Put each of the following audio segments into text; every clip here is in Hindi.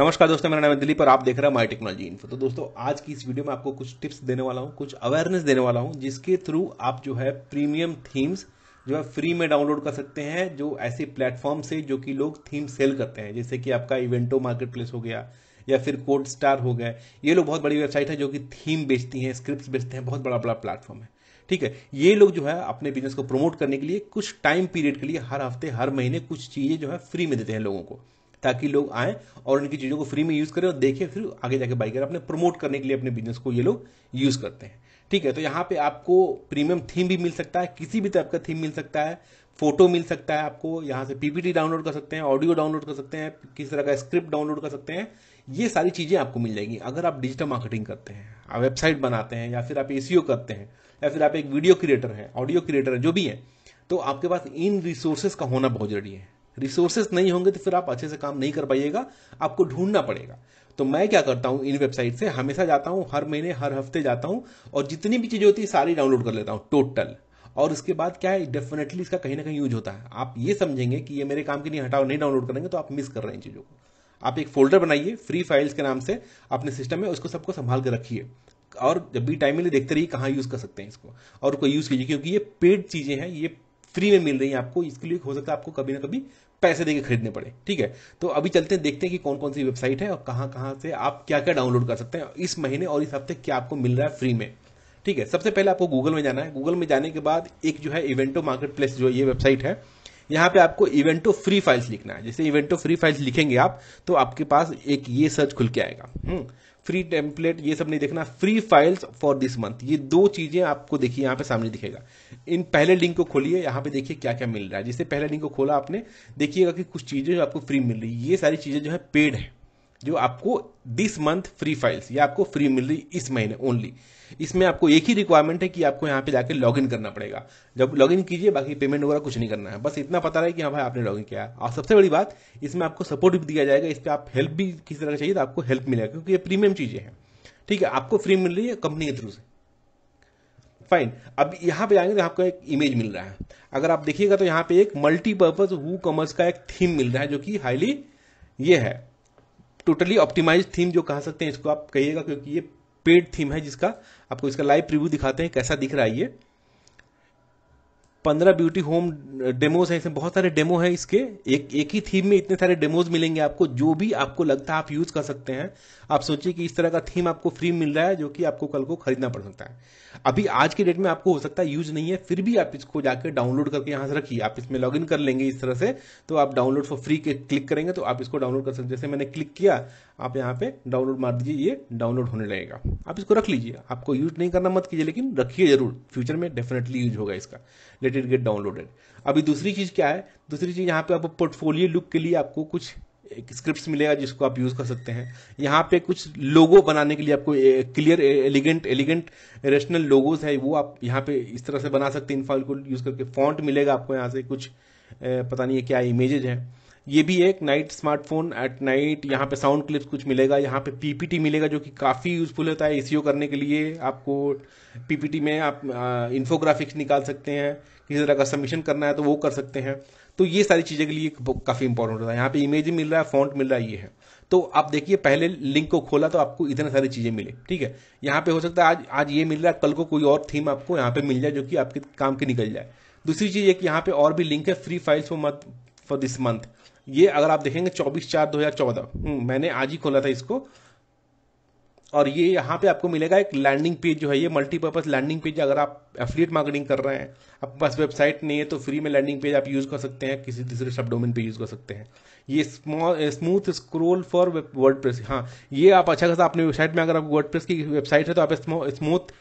नमस्कार दोस्तों मेरा नाम है दिलीप और आप देख रहे हैं माई टेक्नोलॉजी इन्फो तो दोस्तों आज की इस वीडियो में आपको कुछ टिप्स देने वाला हूँ कुछ अवेयरनेस देने वाला हूँ जिसके थ्रू आप जो है प्रीमियम थीम्स जो है फ्री में डाउनलोड कर सकते हैं जो ऐसे प्लेटफॉर्म से जो कि लोग थीम सेल करते हैं जैसे कि आपका इवेंटो मार्केट प्लेस हो गया या फिर कोड स्टार हो गया ये लोग बहुत बड़ी वेबसाइट है जो कि थीम बेचती हैं स्क्रिप्ट बेचते हैं बहुत बड़ा बड़ा प्लेटफॉर्म है ठीक है ये लोग जो है अपने बिजनेस को प्रमोट करने के लिए कुछ टाइम पीरियड के लिए हर हफ्ते हर महीने कुछ चीज़ें जो है फ्री में देते हैं लोगों को ताकि लोग आए और उनकी चीज़ों को फ्री में यूज़ करें और देखें फिर आगे जाके बाई करें अपने प्रमोट करने के लिए अपने बिजनेस को ये लोग यूज़ करते हैं ठीक है तो यहाँ पे आपको प्रीमियम थीम भी मिल सकता है किसी भी तरफ का थीम मिल सकता है फोटो मिल सकता है आपको यहाँ से पीपीटी डाउनलोड कर सकते हैं ऑडियो डाउनलोड कर सकते हैं किस तरह का स्क्रिप्ट डाउनलोड कर सकते हैं ये सारी चीज़ें आपको मिल जाएगी अगर आप डिजिटल मार्केटिंग करते हैं आप वेबसाइट बनाते हैं या फिर आप ए e करते हैं या फिर आप एक वीडियो क्रिएटर हैं ऑडियो क्रिएटर हैं जो भी हैं तो आपके पास इन रिसोर्सेज का होना बहुत जरूरी है रिसोर्सेज नहीं होंगे तो फिर आप अच्छे से काम नहीं कर पाइएगा आपको ढूंढना पड़ेगा तो मैं क्या करता हूँ इन वेबसाइट से हमेशा जाता हूँ हर महीने हर हफ्ते जाता हूँ और जितनी भी चीज़ें होती है सारी डाउनलोड कर लेता हूँ टोटल और उसके बाद क्या है डेफिनेटली इसका कहीं ना कहीं यूज होता है आप ये समझेंगे कि ये मेरे काम के लिए हटाओ नहीं डाउनलोड करेंगे तो आप मिस कर रहे हैं इन चीज़ों को आप एक फोल्डर बनाइए फ्री फाइल्स के नाम से अपने सिस्टम में उसको सबको संभाल के रखिए और जब भी टाइम मिले देखते रहिए कहाँ यूज़ कर सकते हैं इसको और उसको यूज़ कीजिए क्योंकि ये पेड चीज़ें हैं ये फ्री में मिल रही है आपको इसके लिए हो सकता है आपको कभी ना कभी पैसे देके खरीदने पड़े ठीक है तो अभी चलते हैं देखते हैं कि कौन कौन सी वेबसाइट है और कहाँ कहाँ से आप क्या क्या डाउनलोड कर सकते हैं इस महीने और इस हफ्ते क्या आपको मिल रहा है फ्री में ठीक है सबसे पहले आपको गूगल में जाना है गूगल में जाने के बाद एक जो है इवेंटो मार्केट प्लेस जो ये वेबसाइट है यहाँ पे आपको इवेंट टू फ्री फाइल्स लिखना है जैसे इवेंट टू फ्री फाइल्स लिखेंगे आप तो आपके पास एक ये सर्च खुल के आएगा फ्री टेम्पलेट हम्म। ये सब नहीं देखना free files for this month ये दो चीजें आपको देखिए यहाँ पे सामने दिखेगा इन पहले लिंक को खोलिए यहाँ पे देखिए क्या क्या मिल रहा है जैसे पहले लिंक को खोला आपने देखिएगा कि कुछ चीजें जो आपको फ्री मिल रही है ये सारी चीजें जो है पेड है जो आपको दिस मंथ फ्री फाइल्स या आपको फ्री मिल रही इस महीने ओनली इसमें आपको एक ही रिक्वायरमेंट है कि आपको यहाँ पे जाके इन करना पड़ेगा जब इन कीजिए बाकी पेमेंट वगैरह कुछ नहीं करना है बस इतना पता रहे कि हाँ भाई आपने लॉगिन किया है और सबसे बड़ी बात इसमें आपको सपोर्ट भी दिया जाएगा इस पर आप हेल्प भी किसी तरह चाहिए तो आपको हेल्प मिलेगा क्योंकि ये प्रीमियम चीज़ें हैं ठीक है आपको फ्री मिल रही है कंपनी के थ्रू से फाइन अब यहाँ पे जाएंगे तो आपको एक इमेज मिल रहा है अगर आप देखिएगा तो यहाँ पे एक मल्टीपर्पज वो कॉमर्स का एक थीम मिल रहा है जो कि हाईली ये है टोटली ऑप्टिमाइज थीम जो कह सकते हैं इसको आप कहिएगा क्योंकि ये पेड थीम है जिसका आपको इसका लाइव प्रिव्यू दिखाते हैं कैसा दिख रहा है ये पंद्रह ब्यूटी होम डेमोज हैं इसमें बहुत सारे डेमो हैं इसके एक एक ही थीम में इतने सारे डेमोज मिलेंगे आपको जो भी आपको लगता है आप यूज कर सकते हैं आप सोचिए कि इस तरह का थीम आपको फ्री मिल रहा है जो कि आपको कल को खरीदना पड़ सकता है अभी आज के डेट में आपको हो सकता है यूज नहीं है फिर भी आप इसको जाकर डाउनलोड करके यहां से रखिए आप इसमें लॉग कर लेंगे इस तरह से तो आप डाउनलोड फॉर फ्री के क्लिक करेंगे तो आप इसको डाउनलोड कर सकते जैसे मैंने क्लिक किया आप यहाँ पे डाउनलोड मार दीजिए ये डाउनलोड होने लगेगा आप इसको रख लीजिए आपको यूज नहीं करना मत कीजिए लेकिन रखिए जरूर फ्यूचर में डेफिनेटली यूज होगा इसका लेटेस्ट डिड गेट डाउनलोडेड अभी दूसरी चीज़ क्या है दूसरी चीज़ यहाँ पे आप पोर्टफोलियो लुक के लिए आपको कुछ स्क्रिप्ट मिलेगा जिसको आप यूज़ कर सकते हैं यहाँ पे कुछ लोगो बनाने के लिए आपको clear elegant elegant rational logos है वो आप यहाँ पे इस तरह से बना सकते हैं इन फाइल को यूज़ करके फॉन्ट मिलेगा आपको यहाँ से कुछ पता नहीं है क्या इमेजेज है ये भी एक नाइट स्मार्टफोन एट नाइट यहाँ पे साउंड क्लिप कुछ मिलेगा यहाँ पे पीपीटी मिलेगा जो कि काफ़ी यूजफुल होता है ए e करने के लिए आपको पीपीटी में आप इन्फोग्राफिक्स निकाल सकते हैं किसी तरह का सबमिशन करना है तो वो कर सकते हैं तो ये सारी चीज़ें के लिए काफ़ी इंपॉर्टेंट होता है यहाँ पे इमेज मिल रहा है फॉन्ट मिल रहा है ये है तो आप देखिए पहले लिंक को खोला तो आपको इतने सारी चीज़ें मिली ठीक है यहाँ पे हो सकता है आज आज ये मिल रहा है कल को कोई और थीम आपको यहाँ पे मिल जाए जो कि आपके काम के निकल जाए दूसरी चीज़ एक यहाँ पे और भी लिंक है free files for mat for this month ये अगर आप देखेंगे चौबीस चार दो हजार चौदह हम्म, मैंने आज ही खोला था इसको और ये यहाँ पे आपको मिलेगा एक लैंडिंग पेज जो है ये मल्टीपर्पज लैंडिंग पेज अगर आप एफिलिएट मार्केटिंग कर रहे हैं आपके पास वेबसाइट नहीं है तो फ्री में लैंडिंग पेज आप यूज़ कर सकते हैं किसी दूसरे सब डोमेन पे यूज़ कर सकते हैं ये smooth scroll for WordPress हाँ ये आप अच्छा खासा अपने वेबसाइट में अगर आप वर्ड की वेबसाइट है तो आप स्मूथ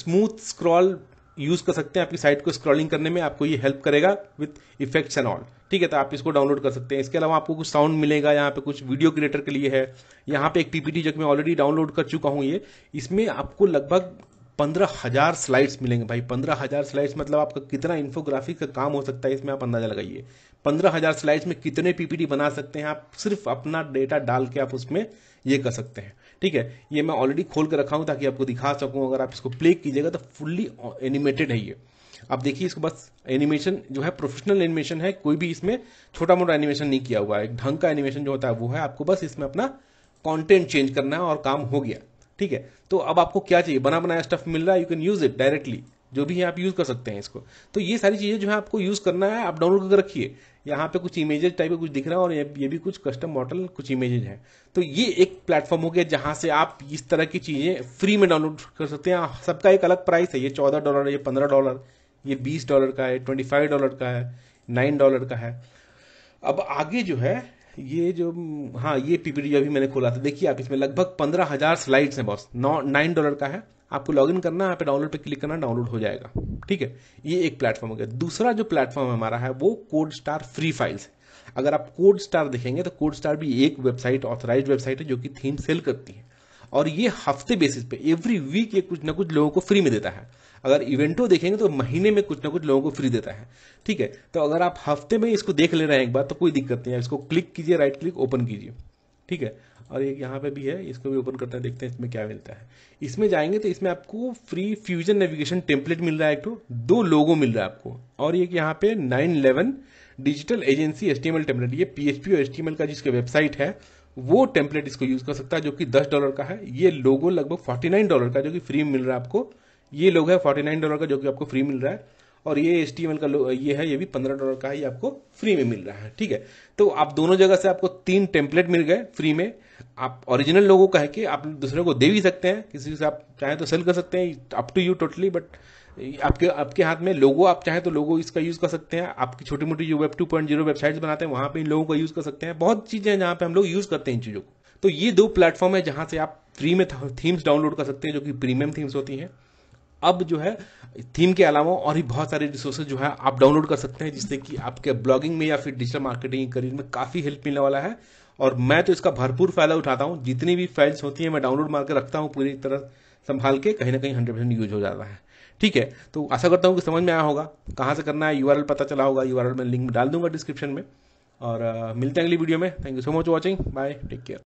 स्मूथ स्क्रॉल यूज़ कर सकते हैं आपकी साइट को स्क्रॉलिंग करने में आपको ये हेल्प करेगा विथ इफेक्ट्स एंड ऑल ठीक है तो आप इसको डाउनलोड कर सकते हैं इसके अलावा आपको कुछ साउंड मिलेगा यहाँ पे कुछ वीडियो क्रिएटर के लिए है यहाँ पे एक पीपीटी जो कि मैं ऑलरेडी डाउनलोड कर चुका हूँ ये इसमें आपको लगभग पंद्रह हजार स्लाइड्स मिलेंगे भाई पंद्रह हजार स्लाइड्स मतलब आपका कितना इन्फोग्राफिक का काम हो सकता है इसमें आप अंदाजा लगाइए पंद्रह हज़ार स्लाइड्स में कितने पीपीटी बना सकते हैं आप सिर्फ अपना डेटा डाल के आप उसमें ये कर सकते हैं ठीक है ये मैं ऑलरेडी खोल कर रखा हूँ ताकि आपको दिखा सकूँ अगर आप इसको प्ले कीजिएगा तो फुल्ली एनिमेटेड है ये आप देखिए इसको बस एनिमेशन जो है प्रोफेशनल एनिमेशन है कोई भी इसमें छोटा मोटा एनिमेशन नहीं किया हुआ है एक ढंग का एनिमेशन जो होता है वो है आपको बस इसमें अपना कॉन्टेंट चेंज करना है और काम हो गया ठीक है तो अब आपको क्या चाहिए बना बनाया स्टफ मिल रहा है you can use it directly जो भी है आप यूज़ कर सकते हैं इसको तो ये सारी चीज़ें जो है आपको यूज़ करना है आप डाउनलोड करके रखिए यहाँ पे कुछ इमेजेज टाइप का कुछ दिख रहा है और ये, भी कुछ कस्टम मॉडल कुछ इमेजेज हैं तो ये एक प्लेटफॉर्म हो गया जहां से आप इस तरह की चीज़ें फ्री में डाउनलोड कर सकते हैं सबका एक अलग प्राइस है ये चौदह डॉलर ये पंद्रह डॉलर ये बीस डॉलर का है ट्वेंटी फाइव डॉलर का है नाइन डॉलर का है अब आगे जो है ये जो हाँ ये पीपीडी अभी मैंने खोला था देखिए आप इसमें लगभग पंद्रह हजार स्लाइड्स हैं बॉस नौ नाइन डॉलर का है आपको लॉग इन करना है पे डाउनलोड पे क्लिक करना डाउनलोड हो जाएगा ठीक है ये एक प्लेटफॉर्म हो गया दूसरा जो प्लेटफॉर्म हमारा है वो कोड स्टार फ्री फाइल्स है अगर आप कोड स्टार देखेंगे तो कोड स्टार भी एक वेबसाइट ऑथराइज वेबसाइट है जो कि थीम सेल करती है और ये हफ्ते बेसिस पे एवरी वीक ये कुछ ना कुछ लोगों को फ्री में देता है अगर इवेंटो देखेंगे तो महीने में कुछ ना कुछ लोगों को फ्री देता है ठीक है तो अगर आप हफ्ते में इसको देख ले रहे हैं एक बार तो कोई दिक्कत नहीं है इसको क्लिक कीजिए राइट क्लिक ओपन कीजिए ठीक है और एक यहाँ पे भी है इसको भी ओपन करते हैं देखते हैं इसमें क्या मिलता है इसमें जाएंगे तो इसमें आपको फ्री फ्यूजन नेविगेशन टेम्पलेट मिल रहा है एक तो दो लोगों मिल रहा है आपको और एक यहाँ पे nine eleven digital agency's template ये पी और एस का जिसकी वेबसाइट है वो टेम्पलेट इसको यूज कर सकता है जो कि दस डॉलर का है ये लोगो लगभग फोर्टी नाइन डॉलर का जो कि फ्री मिल रहा है आपको ये लोग है फोर्टी नाइन डॉलर का जो कि आपको फ्री मिल रहा है और ये एस का ये है ये भी पंद्रह डॉलर का है ये आपको फ्री में मिल रहा है ठीक है तो आप दोनों जगह से आपको तीन टेम्पलेट मिल गए फ्री में आप ओरिजिनल लोगों का है कि आप दूसरे को दे भी सकते हैं किसी से आप चाहे तो सेल कर सकते हैं up to you totally but आपके आपके हाथ में लोगो आप चाहे तो लोगो इसका यूज़ कर सकते हैं आपकी छोटी मोटी जो web two point zero websites बनाते हैं वहां पे इन लोगों का यूज़ कर सकते हैं बहुत चीज़ें हैं जहाँ पे हम लोग यूज़ करते हैं इन चीज़ों को तो ये दो प्लेटफॉर्म है जहां से आप फ्री में थीम्स डाउनलोड कर सकते हैं जो कि प्रीमियम थीम्स होती हैं अब जो है थीम के अलावा और भी बहुत सारे रिसोर्सेज जो है आप डाउनलोड कर सकते हैं जिससे कि आपके ब्लॉगिंग में या फिर डिजिटल मार्केटिंग करियर में काफ़ी हेल्प मिलने वाला है और मैं तो इसका भरपूर फायदा उठाता हूँ जितनी भी फाइल्स होती है मैं डाउनलोड मार के रखता हूँ पूरी तरह संभाल के कहीं ना कहीं हंड्रेड परसेंट यूज हो जाता है ठीक है तो आशा करता हूँ कि समझ में आया होगा कहाँ से करना है यू पता चला होगा यू मैं लिंक डाल दूंगा डिस्क्रिप्शन में और मिलते हैं अगली वीडियो में thank you so much watching bye take care